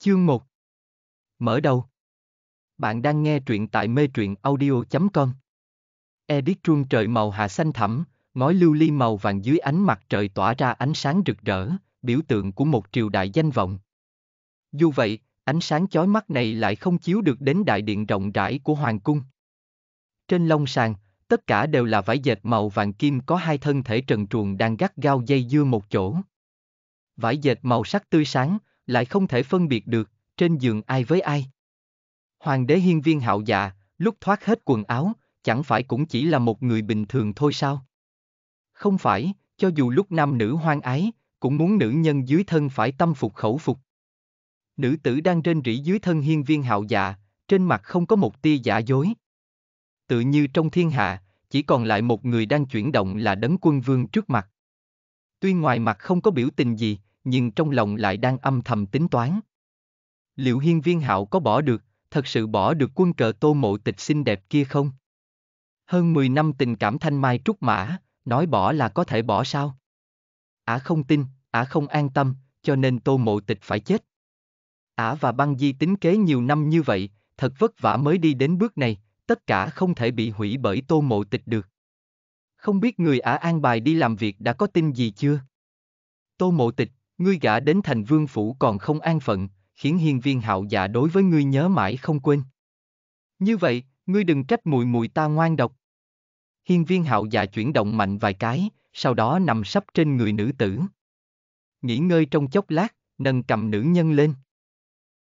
Chương 1 Mở đầu Bạn đang nghe truyện tại mê truyện audio.com Edit chuông trời màu hạ xanh thẳm, ngói lưu ly màu vàng dưới ánh mặt trời tỏa ra ánh sáng rực rỡ, biểu tượng của một triều đại danh vọng. Dù vậy, ánh sáng chói mắt này lại không chiếu được đến đại điện rộng rãi của hoàng cung. Trên lông sàn, tất cả đều là vải dệt màu vàng kim có hai thân thể trần truồng đang gắt gao dây dưa một chỗ. Vải dệt màu sắc tươi sáng, lại không thể phân biệt được, trên giường ai với ai. Hoàng đế hiên viên hạo dạ, lúc thoát hết quần áo, chẳng phải cũng chỉ là một người bình thường thôi sao? Không phải, cho dù lúc nam nữ hoang ái, cũng muốn nữ nhân dưới thân phải tâm phục khẩu phục. Nữ tử đang trên rỉ dưới thân hiên viên hạo dạ, trên mặt không có một tia giả dối. Tự như trong thiên hạ, chỉ còn lại một người đang chuyển động là đấng quân vương trước mặt. Tuy ngoài mặt không có biểu tình gì, nhưng trong lòng lại đang âm thầm tính toán. Liệu hiên viên hạo có bỏ được, thật sự bỏ được quân cờ tô mộ tịch xinh đẹp kia không? Hơn 10 năm tình cảm thanh mai trúc mã, nói bỏ là có thể bỏ sao? Ả à không tin, Ả à không an tâm, cho nên tô mộ tịch phải chết. Ả à và băng di tính kế nhiều năm như vậy, thật vất vả mới đi đến bước này, tất cả không thể bị hủy bởi tô mộ tịch được. Không biết người Ả an bài đi làm việc đã có tin gì chưa? Tô mộ tịch, Ngươi gả đến thành vương phủ còn không an phận, khiến hiên viên hạo dạ đối với ngươi nhớ mãi không quên. Như vậy, ngươi đừng trách mùi mùi ta ngoan độc. Hiên viên hạo dạ chuyển động mạnh vài cái, sau đó nằm sấp trên người nữ tử. Nghỉ ngơi trong chốc lát, nâng cầm nữ nhân lên.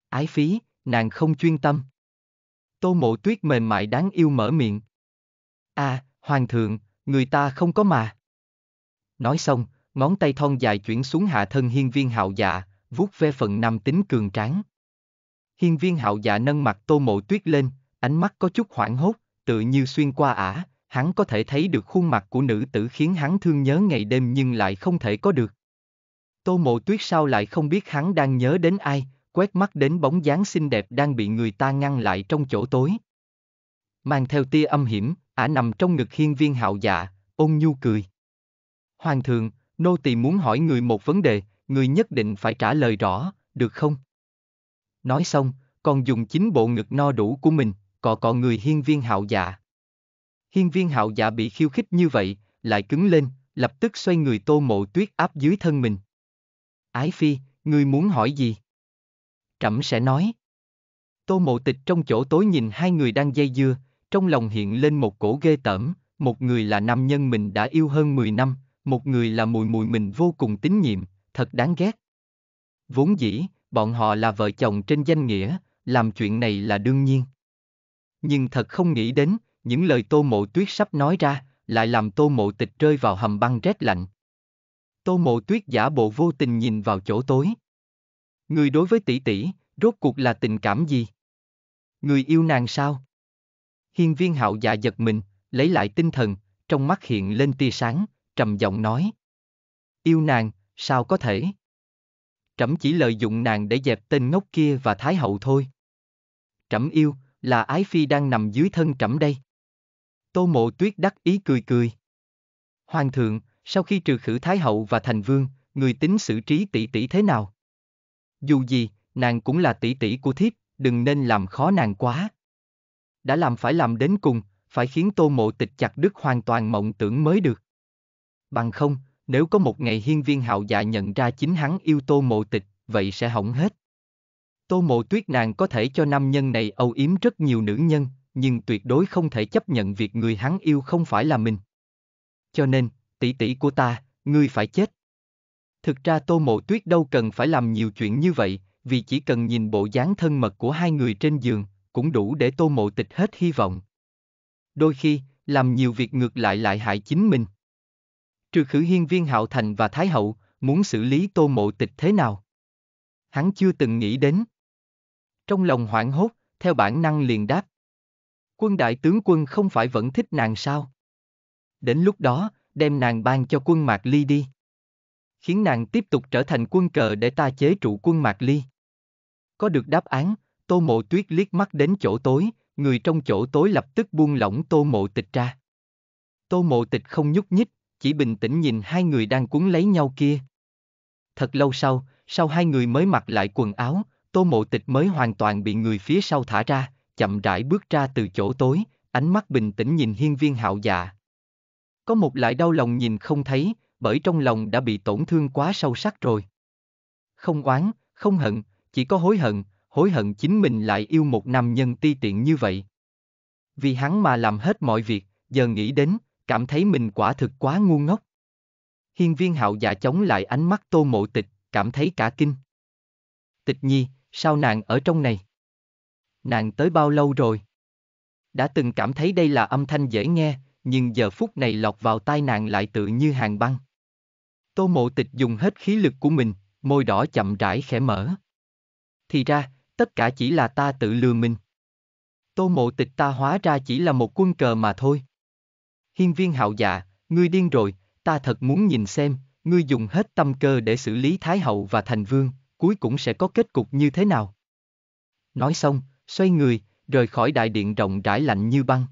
Ái phí, nàng không chuyên tâm. Tô mộ tuyết mềm mại đáng yêu mở miệng. À, hoàng thượng, người ta không có mà. Nói xong, ngón tay thon dài chuyển xuống hạ thân hiên viên hạo dạ, vuốt ve phần nam tính cường tráng. Hiên viên hạo dạ nâng mặt tô mộ tuyết lên, ánh mắt có chút hoảng hốt, tự như xuyên qua ả, hắn có thể thấy được khuôn mặt của nữ tử khiến hắn thương nhớ ngày đêm nhưng lại không thể có được. Tô mộ tuyết sao lại không biết hắn đang nhớ đến ai, quét mắt đến bóng dáng xinh đẹp đang bị người ta ngăn lại trong chỗ tối. Mang theo tia âm hiểm, ả nằm trong ngực hiên viên hạo dạ, ôn nhu cười. Hoàng thượng, nô tỳ muốn hỏi người một vấn đề, người nhất định phải trả lời rõ, được không? Nói xong, còn dùng chính bộ ngực no đủ của mình, cọ cọ người hiên viên hạo dạ. Hiên viên hạo dạ bị khiêu khích như vậy, lại cứng lên, lập tức xoay người tô mộ tuyết áp dưới thân mình. Ái phi, người muốn hỏi gì? Trẫm sẽ nói. Tô mộ tịch trong chỗ tối nhìn hai người đang dây dưa, trong lòng hiện lên một cổ ghê tởm, một người là nam nhân mình đã yêu hơn 10 năm, một người là mùi mùi mình vô cùng tín nhiệm, thật đáng ghét. Vốn dĩ, bọn họ là vợ chồng trên danh nghĩa, làm chuyện này là đương nhiên. Nhưng thật không nghĩ đến, những lời tô mộ tuyết sắp nói ra, lại làm tô mộ tịch rơi vào hầm băng rét lạnh. Tô mộ tuyết giả bộ vô tình nhìn vào chỗ tối. Người đối với tỷ tỷ, rốt cuộc là tình cảm gì? Người yêu nàng sao? Hiên viên hạo dạ giật mình, lấy lại tinh thần, trong mắt hiện lên tia sáng, trầm giọng nói. Yêu nàng, sao có thể? Trẫm chỉ lợi dụng nàng để dẹp tên ngốc kia và Thái hậu thôi. Trẫm yêu, là Ái Phi đang nằm dưới thân trẫm đây. Tô mộ tuyết đắc ý cười cười. Hoàng thượng, sau khi trừ khử Thái hậu và thành vương, người tính xử trí tỷ tỷ thế nào? Dù gì, nàng cũng là tỷ tỷ của thiếp, đừng nên làm khó nàng quá. Đã làm phải làm đến cùng, phải khiến tô mộ tịch chặt đứt hoàn toàn mộng tưởng mới được. Bằng không, nếu có một ngày hiên viên hạo dạ nhận ra chính hắn yêu tô mộ tịch, vậy sẽ hỏng hết. Tô mộ tuyết nàng có thể cho nam nhân này âu yếm rất nhiều nữ nhân, nhưng tuyệt đối không thể chấp nhận việc người hắn yêu không phải là mình. Cho nên, tỷ tỷ của ta, ngươi phải chết. Thực ra tô mộ tuyết đâu cần phải làm nhiều chuyện như vậy, vì chỉ cần nhìn bộ dáng thân mật của hai người trên giường, cũng đủ để tô mộ tịch hết hy vọng. Đôi khi, làm nhiều việc ngược lại lại hại chính mình trừ khử hiên viên hạo thành và thái hậu, muốn xử lý tô mộ tịch thế nào? Hắn chưa từng nghĩ đến. Trong lòng hoảng hốt, theo bản năng liền đáp. Quân đại tướng quân không phải vẫn thích nàng sao? Đến lúc đó, đem nàng ban cho quân Mạc Ly đi. Khiến nàng tiếp tục trở thành quân cờ để ta chế trụ quân Mạc Ly. Có được đáp án, Tô Mộ Tuyết liếc mắt đến chỗ tối, người trong chỗ tối lập tức buông lỏng Tô Mộ Tịch ra. Tô Mộ Tịch không nhúc nhích, chỉ bình tĩnh nhìn hai người đang cuốn lấy nhau kia. Thật lâu sau, sau hai người mới mặc lại quần áo, tô mộ tịch mới hoàn toàn bị người phía sau thả ra, chậm rãi bước ra từ chỗ tối, ánh mắt bình tĩnh nhìn hiên viên hạo dạ. Có một lại đau lòng nhìn không thấy, bởi trong lòng đã bị tổn thương quá sâu sắc rồi. Không oán, không hận, chỉ có hối hận, hối hận chính mình lại yêu một nam nhân ti tiện như vậy. Vì hắn mà làm hết mọi việc, giờ nghĩ đến, cảm thấy mình quả thực quá ngu ngốc. Hiên viên hạo dạ chống lại ánh mắt tô mộ tịch, cảm thấy cả kinh. Tịch nhi, sao nàng ở trong này? Nàng tới bao lâu rồi? Đã từng cảm thấy đây là âm thanh dễ nghe, nhưng giờ phút này lọt vào tai nàng lại tự như hàng băng. Tô mộ tịch dùng hết khí lực của mình, môi đỏ chậm rãi khẽ mở. Thì ra, tất cả chỉ là ta tự lừa mình. Tô mộ tịch ta hóa ra chỉ là một quân cờ mà thôi hiên viên hạo dạ, ngươi điên rồi, ta thật muốn nhìn xem, ngươi dùng hết tâm cơ để xử lý Thái Hậu và Thành Vương, cuối cùng sẽ có kết cục như thế nào. Nói xong, xoay người, rời khỏi đại điện rộng rãi lạnh như băng.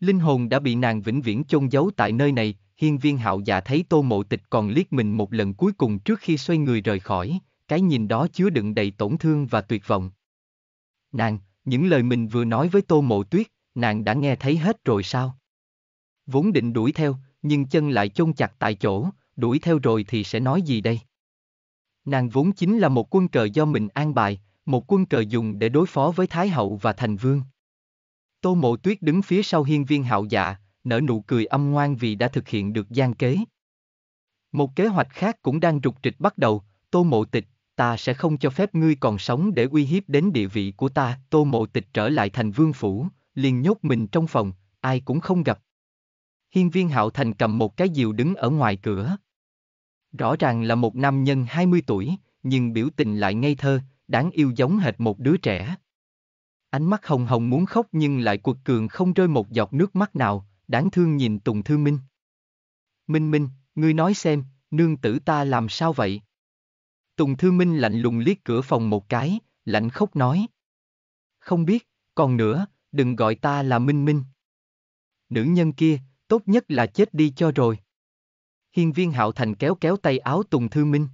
Linh hồn đã bị nàng vĩnh viễn chôn giấu tại nơi này, hiên viên hạo dạ thấy tô mộ tịch còn liếc mình một lần cuối cùng trước khi xoay người rời khỏi, cái nhìn đó chứa đựng đầy tổn thương và tuyệt vọng. Nàng, những lời mình vừa nói với tô mộ tuyết, nàng đã nghe thấy hết rồi sao? Vốn định đuổi theo, nhưng chân lại chôn chặt tại chỗ, đuổi theo rồi thì sẽ nói gì đây? Nàng vốn chính là một quân cờ do mình an bài, một quân cờ dùng để đối phó với Thái Hậu và Thành Vương. Tô Mộ Tuyết đứng phía sau hiên viên hạo dạ, nở nụ cười âm ngoan vì đã thực hiện được gian kế. Một kế hoạch khác cũng đang rục trịch bắt đầu, Tô Mộ Tịch, ta sẽ không cho phép ngươi còn sống để uy hiếp đến địa vị của ta. Tô Mộ Tịch trở lại thành vương phủ, liền nhốt mình trong phòng, ai cũng không gặp hiên viên hạo thành cầm một cái diều đứng ở ngoài cửa. Rõ ràng là một nam nhân 20 tuổi, nhưng biểu tình lại ngây thơ, đáng yêu giống hệt một đứa trẻ. Ánh mắt hồng hồng muốn khóc nhưng lại cuột cường không rơi một giọt nước mắt nào, đáng thương nhìn Tùng Thư Minh. Minh Minh, ngươi nói xem, nương tử ta làm sao vậy? Tùng Thư Minh lạnh lùng liếc cửa phòng một cái, lạnh khóc nói. Không biết, còn nữa, đừng gọi ta là Minh Minh. Nữ nhân kia, tốt nhất là chết đi cho rồi. Hiên viên hạo thành kéo kéo tay áo Tùng Thư Minh.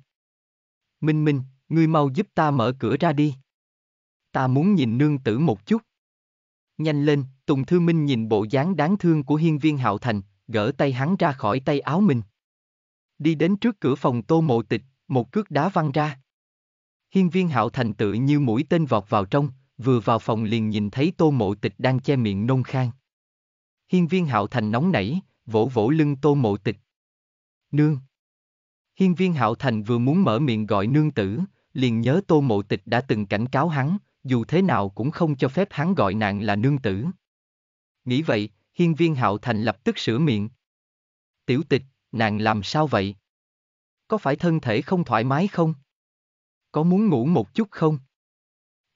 Minh Minh, người mau giúp ta mở cửa ra đi. Ta muốn nhìn nương tử một chút. Nhanh lên, Tùng Thư Minh nhìn bộ dáng đáng thương của hiên viên hạo thành, gỡ tay hắn ra khỏi tay áo mình. Đi đến trước cửa phòng tô mộ tịch, một cước đá văng ra. Hiên viên hạo thành tự như mũi tên vọt vào trong, vừa vào phòng liền nhìn thấy tô mộ tịch đang che miệng nôn khang. Hiên viên hạo thành nóng nảy, vỗ vỗ lưng tô mộ tịch. Nương. Hiên viên hạo thành vừa muốn mở miệng gọi nương tử, liền nhớ tô mộ tịch đã từng cảnh cáo hắn, dù thế nào cũng không cho phép hắn gọi nàng là nương tử. Nghĩ vậy, hiên viên hạo thành lập tức sửa miệng. Tiểu tịch, nàng làm sao vậy? Có phải thân thể không thoải mái không? Có muốn ngủ một chút không?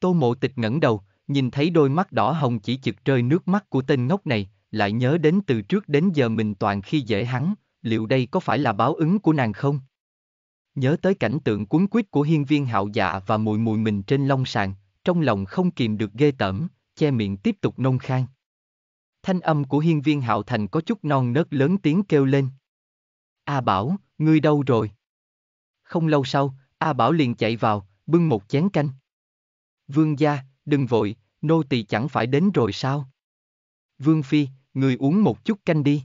Tô mộ tịch ngẩng đầu, nhìn thấy đôi mắt đỏ hồng chỉ chực rơi nước mắt của tên ngốc này, lại nhớ đến từ trước đến giờ mình toàn khi dễ hắn, liệu đây có phải là báo ứng của nàng không? Nhớ tới cảnh tượng cuốn quýt của hiên viên hạo dạ và mùi mùi mình trên long sàn, trong lòng không kìm được ghê tởm, che miệng tiếp tục nông khang. Thanh âm của hiên viên hạo thành có chút non nớt lớn tiếng kêu lên. A Bảo, ngươi đâu rồi? Không lâu sau, A Bảo liền chạy vào, bưng một chén canh. Vương gia, đừng vội, nô tỳ chẳng phải đến rồi sao? Vương Phi, người uống một chút canh đi.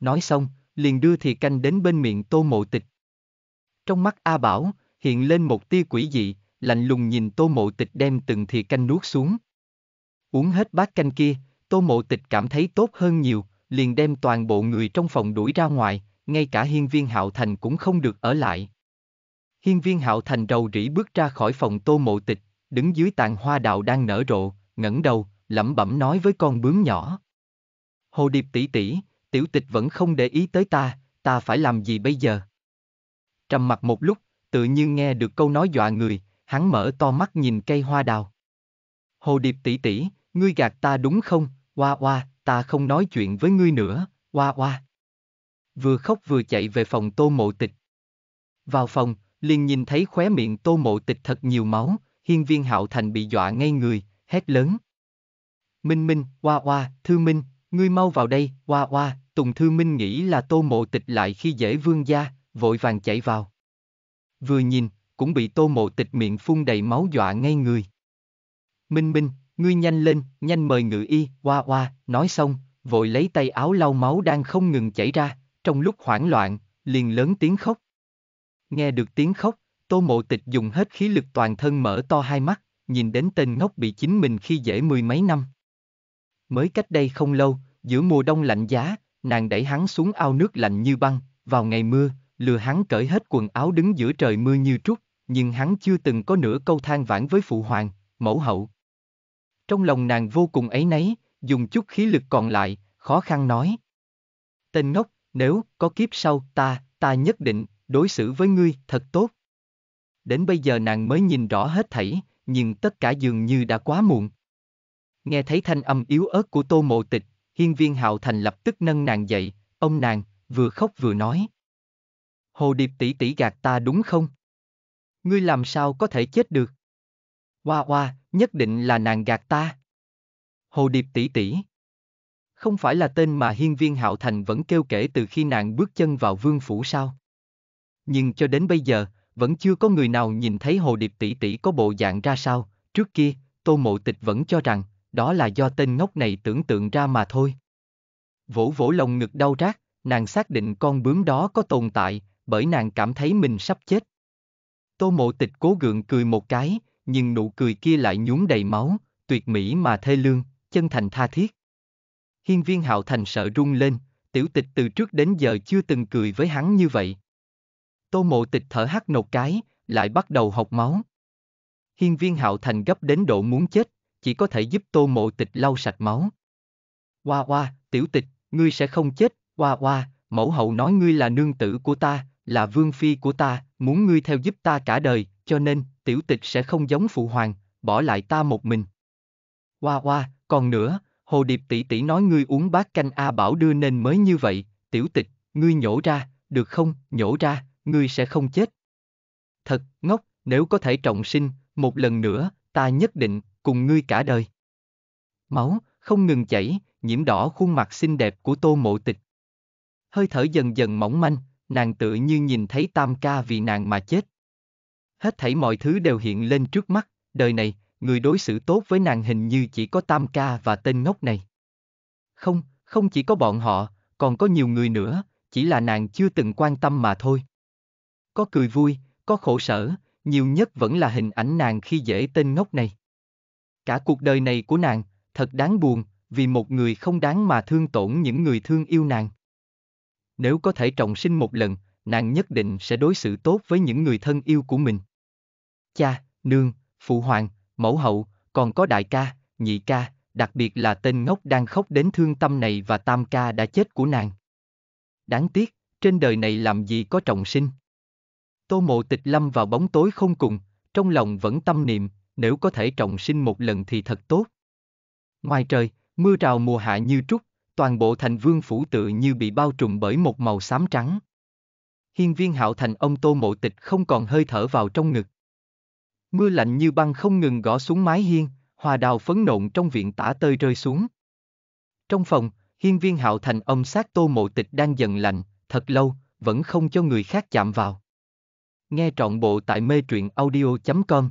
Nói xong, liền đưa thì canh đến bên miệng tô mộ tịch. Trong mắt A Bảo, hiện lên một tia quỷ dị, lạnh lùng nhìn tô mộ tịch đem từng thì canh nuốt xuống. Uống hết bát canh kia, tô mộ tịch cảm thấy tốt hơn nhiều, liền đem toàn bộ người trong phòng đuổi ra ngoài, ngay cả hiên viên hạo thành cũng không được ở lại. Hiên viên hạo thành đầu rĩ bước ra khỏi phòng tô mộ tịch, đứng dưới tàn hoa đào đang nở rộ, ngẩng đầu, lẩm bẩm nói với con bướm nhỏ. Hồ Điệp tỷ tỷ, tiểu tịch vẫn không để ý tới ta, ta phải làm gì bây giờ? Trầm mặt một lúc, tự nhiên nghe được câu nói dọa người, hắn mở to mắt nhìn cây hoa đào. Hồ Điệp tỷ tỷ, ngươi gạt ta đúng không? Oa oa, ta không nói chuyện với ngươi nữa, oa oa. Vừa khóc vừa chạy về phòng tô mộ tịch. Vào phòng, liền nhìn thấy khóe miệng tô mộ tịch thật nhiều máu, hiên viên hạo thành bị dọa ngay người, hét lớn. Minh Minh, oa oa, thư Minh, Ngươi mau vào đây, oa oa, Tùng Thư Minh nghĩ là tô mộ tịch lại khi dễ vương gia, vội vàng chạy vào. Vừa nhìn, cũng bị tô mộ tịch miệng phun đầy máu dọa ngay người. Minh Minh, ngươi nhanh lên, nhanh mời ngự y, oa oa, nói xong, vội lấy tay áo lau máu đang không ngừng chảy ra, trong lúc hoảng loạn, liền lớn tiếng khóc. Nghe được tiếng khóc, tô mộ tịch dùng hết khí lực toàn thân mở to hai mắt, nhìn đến tên ngốc bị chính mình khi dễ mười mấy năm. Mới cách đây không lâu, giữa mùa đông lạnh giá, nàng đẩy hắn xuống ao nước lạnh như băng, vào ngày mưa, lừa hắn cởi hết quần áo đứng giữa trời mưa như trút, nhưng hắn chưa từng có nửa câu than vãn với phụ hoàng, mẫu hậu. Trong lòng nàng vô cùng ấy nấy, dùng chút khí lực còn lại, khó khăn nói. Tên ngốc, nếu có kiếp sau ta, ta nhất định, đối xử với ngươi thật tốt. Đến bây giờ nàng mới nhìn rõ hết thảy, nhưng tất cả dường như đã quá muộn. Nghe thấy thanh âm yếu ớt của tô mộ tịch, hiên viên hạo thành lập tức nâng nàng dậy, ông nàng, vừa khóc vừa nói. Hồ điệp tỷ tỷ gạt ta đúng không? Ngươi làm sao có thể chết được? Hoa hoa, nhất định là nàng gạt ta. Hồ điệp tỷ tỷ. Không phải là tên mà hiên viên hạo thành vẫn kêu kể từ khi nàng bước chân vào vương phủ sao? Nhưng cho đến bây giờ, vẫn chưa có người nào nhìn thấy hồ điệp tỷ tỷ có bộ dạng ra sao, trước kia, tô mộ tịch vẫn cho rằng, đó là do tên ngốc này tưởng tượng ra mà thôi. Vỗ vỗ lồng ngực đau rát, nàng xác định con bướm đó có tồn tại, bởi nàng cảm thấy mình sắp chết. Tô mộ tịch cố gượng cười một cái, nhưng nụ cười kia lại nhuốm đầy máu, tuyệt mỹ mà thê lương, chân thành tha thiết. Hiên viên hạo thành sợ run lên, tiểu tịch từ trước đến giờ chưa từng cười với hắn như vậy. Tô mộ tịch thở hắt nột cái, lại bắt đầu học máu. Hiên viên hạo thành gấp đến độ muốn chết, chỉ có thể giúp tô mộ tịch lau sạch máu. Hoa hoa, tiểu tịch, ngươi sẽ không chết, hoa hoa, mẫu hậu nói ngươi là nương tử của ta, là vương phi của ta, muốn ngươi theo giúp ta cả đời, cho nên, tiểu tịch sẽ không giống phụ hoàng, bỏ lại ta một mình. Hoa hoa, còn nữa, hồ điệp tỷ tỷ nói ngươi uống bát canh A bảo đưa nên mới như vậy, tiểu tịch, ngươi nhổ ra, được không, nhổ ra, ngươi sẽ không chết. Thật, ngốc, nếu có thể trọng sinh, một lần nữa, ta nhất định, cùng ngươi cả đời. Máu, không ngừng chảy, nhiễm đỏ khuôn mặt xinh đẹp của tô mộ tịch. Hơi thở dần dần mỏng manh, nàng tự như nhìn thấy tam ca vì nàng mà chết. Hết thảy mọi thứ đều hiện lên trước mắt, đời này, người đối xử tốt với nàng hình như chỉ có tam ca và tên ngốc này. Không, không chỉ có bọn họ, còn có nhiều người nữa, chỉ là nàng chưa từng quan tâm mà thôi. Có cười vui, có khổ sở, nhiều nhất vẫn là hình ảnh nàng khi dễ tên ngốc này. Cả cuộc đời này của nàng, thật đáng buồn, vì một người không đáng mà thương tổn những người thương yêu nàng. Nếu có thể trọng sinh một lần, nàng nhất định sẽ đối xử tốt với những người thân yêu của mình. Cha, nương, phụ hoàng, mẫu hậu, còn có đại ca, nhị ca, đặc biệt là tên ngốc đang khóc đến thương tâm này và tam ca đã chết của nàng. Đáng tiếc, trên đời này làm gì có trọng sinh. Tô mộ tịch lâm vào bóng tối không cùng, trong lòng vẫn tâm niệm, nếu có thể trọng sinh một lần thì thật tốt. Ngoài trời, mưa rào mùa hạ như trút, toàn bộ thành vương phủ tự như bị bao trùm bởi một màu xám trắng. Hiên viên hạo thành ông tô mộ tịch không còn hơi thở vào trong ngực. Mưa lạnh như băng không ngừng gõ xuống mái hiên, hòa đào phấn nộn trong viện tả tơi rơi xuống. Trong phòng, hiên viên hạo thành ông sát tô mộ tịch đang dần lạnh, thật lâu, vẫn không cho người khác chạm vào. Nghe trọn bộ tại mê truyện audio.com